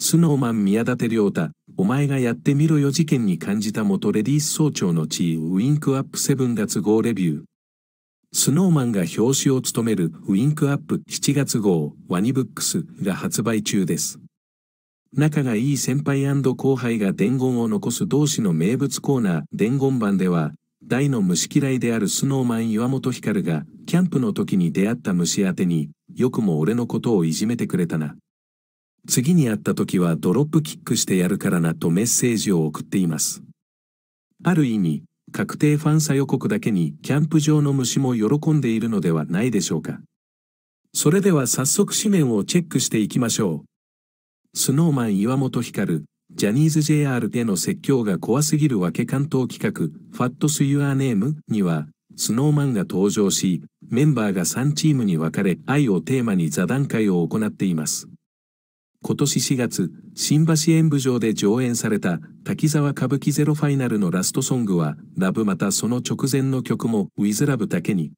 スノーマン宮舘亮太、お前がやってみろよ事件に感じた元レディース総長の地位ウィンクアップ7月号レビュー。スノーマンが表紙を務めるウィンクアップ7月号ワニブックスが発売中です。仲がいい先輩後輩が伝言を残す同志の名物コーナー伝言版では、大の虫嫌いであるスノーマン岩本光が、キャンプの時に出会った虫宛てに、よくも俺のことをいじめてくれたな。次に会った時はドロップキックしてやるからなとメッセージを送っています。ある意味、確定ファンサ予告だけにキャンプ場の虫も喜んでいるのではないでしょうか。それでは早速紙面をチェックしていきましょう。スノーマン岩本光、ジャニーズ JR での説教が怖すぎるわけ関東企画、ファットスユアネームには、スノーマンが登場し、メンバーが3チームに分かれ愛をテーマに座談会を行っています。今年4月、新橋演舞場で上演された滝沢歌舞伎ゼロファイナルのラストソングは、ラブまたその直前の曲も、ウィズラブだけに、